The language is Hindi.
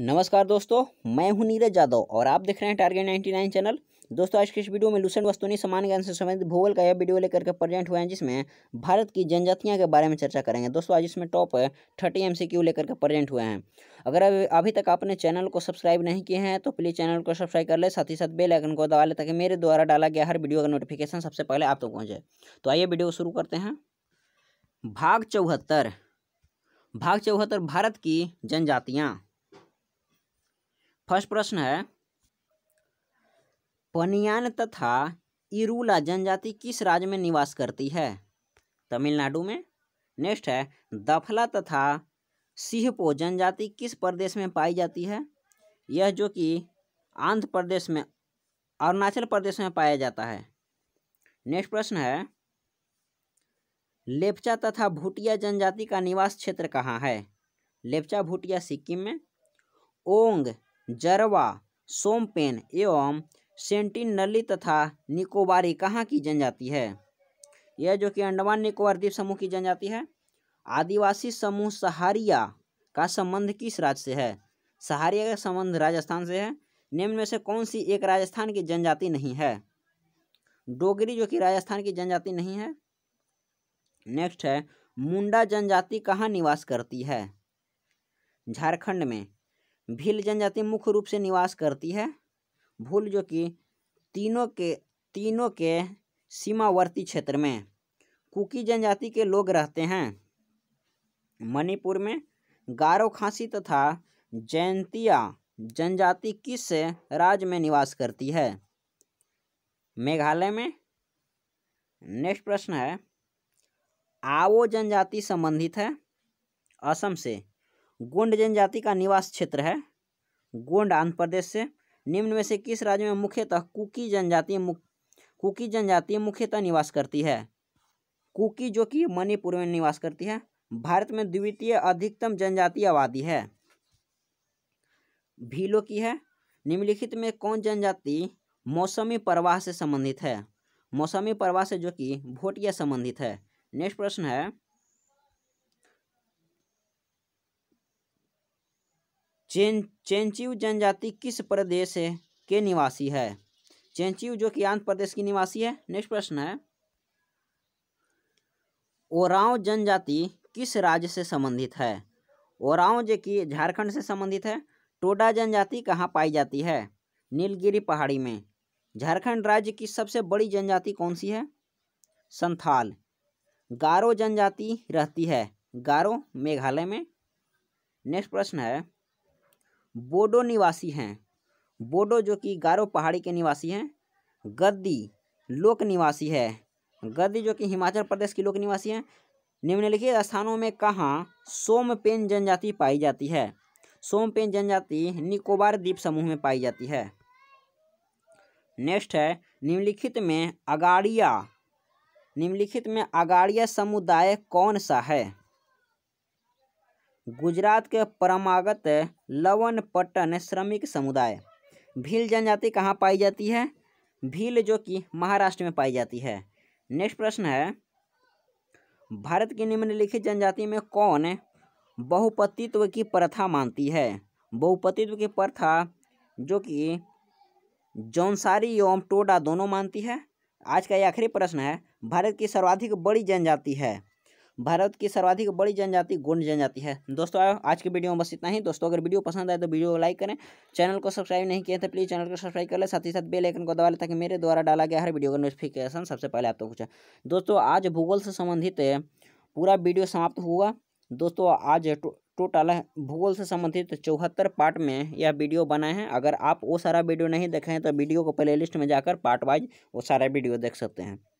नमस्कार दोस्तों मैं हूं नीरज यादव और आप देख रहे हैं टारगेट नाइन्टी नाइन चैनल दोस्तों आज की इस वीडियो में लुसेंट वस्तुनी समान ज्ञान से संबंधित भूगोल का यह वीडियो लेकर के प्रेजेंट हुए हैं जिसमें भारत की जनजातियां के बारे में चर्चा करेंगे दोस्तों आज इसमें top thirty M C Q लेकर के प्रेजेंट हुए हैं अगर अभी तक आपने चैनल को सब्सक्राइब नहीं किए हैं तो प्लीज़ चैनल को सब्सक्राइब कर ले साथ ही साथ बेल आइकन को दबा ले ताकि मेरे द्वारा डाला गया हर वीडियो का नोटिफिकेशन सबसे पहले आप तक पहुँचे तो आइए वीडियो शुरू करते हैं भाग चौहत्तर भाग चौहत्तर भारत की जनजातियाँ फर्स्ट प्रश्न है पनियान तथा इरूला जनजाति किस राज्य में निवास करती है तमिलनाडु में नेक्स्ट है दफला तथा सिंहपो जनजाति किस प्रदेश में पाई जाती है यह जो कि आंध्र प्रदेश में अरुणाचल प्रदेश में पाया जाता है नेक्स्ट प्रश्न है लेपचा तथा भूटिया जनजाति का निवास क्षेत्र कहाँ है लेपचा भूटिया सिक्किम में ओंग जरवा सोमपेन एवं सेंटिनली तथा निकोबारी कहाँ की जनजाति है यह जो कि अंडमान निकोबार द्वीप समूह की जनजाति है आदिवासी समूह सहारिया का संबंध किस राज्य से है सहारिया का संबंध राजस्थान से है निम्न में से कौन सी एक राजस्थान की जनजाति नहीं है डोगरी जो कि राजस्थान की जनजाति नहीं है नेक्स्ट है मुंडा जनजाति कहाँ निवास करती है झारखंड में भील जनजाति मुख्य रूप से निवास करती है भूल जो कि तीनों के तीनों के सीमावर्ती क्षेत्र में कुकी जनजाति के लोग रहते हैं मणिपुर में गारो खांसी तथा जयंतिया जनजाति किस राज्य में निवास करती है मेघालय में नेक्स्ट प्रश्न है आवो जनजाति संबंधित है असम से गोंड जनजाति का निवास क्षेत्र है गोंड आंध्र प्रदेश से निम्न में से किस राज्य में मुख्यतः कुकी जनजाति कुकी जनजाति मुख्यतः निवास करती है कुकी जो कि मणिपुर में निवास करती है भारत में द्वितीय अधिकतम जनजातीय आबादी है भीलो की है निम्नलिखित में कौन जनजाति मौसमी प्रवाह से संबंधित है मौसमी प्रवाह से जो कि भोटिया संबंधित है नेक्स्ट प्रश्न है चें चेंचिव जनजाति किस प्रदेश के निवासी है चेंचिव जो कि आंध्र प्रदेश की निवासी है नेक्स्ट प्रश्न है ओराव जनजाति किस राज्य से संबंधित है ओराव जो कि झारखंड से संबंधित है टोडा जनजाति कहाँ पाई जाती है नीलगिरी पहाड़ी में झारखंड राज्य की सबसे बड़ी जनजाति कौन सी है संथाल गारो जनजाति रहती है गारो मेघालय में नेक्स्ट प्रश्न है बोडो निवासी हैं बोडो जो कि गारो पहाड़ी के निवासी हैं गद्दी लोक निवासी है गद्दी जो कि हिमाचल प्रदेश की लोक निवासी हैं निम्नलिखित स्थानों में कहाँ सोमपेन जनजाति पाई जाती है सोमपेन जनजाति निकोबार द्वीप समूह में पाई जाती है नेक्स्ट है निम्नलिखित में अगाड़िया निम्नलिखित में अगाड़िया समुदाय कौन सा है गुजरात के परम्परागत लवन पट्टन श्रमिक समुदाय भील जनजाति कहाँ पाई जाती है भील जो कि महाराष्ट्र में पाई जाती है नेक्स्ट प्रश्न है भारत की निम्नलिखित जनजाति में कौन बहुपतित्व की प्रथा मानती है बहुपतित्व की प्रथा जो कि जौनसारी एवं टोडा दोनों मानती है आज का ये आखिरी प्रश्न है भारत की सर्वाधिक बड़ी जनजाति है भारत की सर्वाधिक बड़ी जनजाति गोंड जनजाति है दोस्तों आज के वीडियो में बस इतना ही दोस्तों अगर वीडियो पसंद आए तो वीडियो को लाइक करें चैनल को सब्सक्राइब नहीं किया तो प्लीज़ चैनल को सब्सक्राइब कर ले साथ ही साथ बेल आइकन को दबा लें ताकि मेरे द्वारा डाला गया हर वीडियो का नोटिफिकेशन सबसे पहले आप तक तो पूछा दोस्तों आज भूगोल से संबंधित पूरा वीडियो समाप्त हुआ दोस्तों आज टोटल भूगोल से संबंधित चौहत्तर पार्ट में यह वीडियो बनाए हैं अगर आप वो सारा वीडियो नहीं देखे हैं तो वीडियो को प्लेलिस्ट में जाकर पार्ट वाइज वो सारा वीडियो देख सकते हैं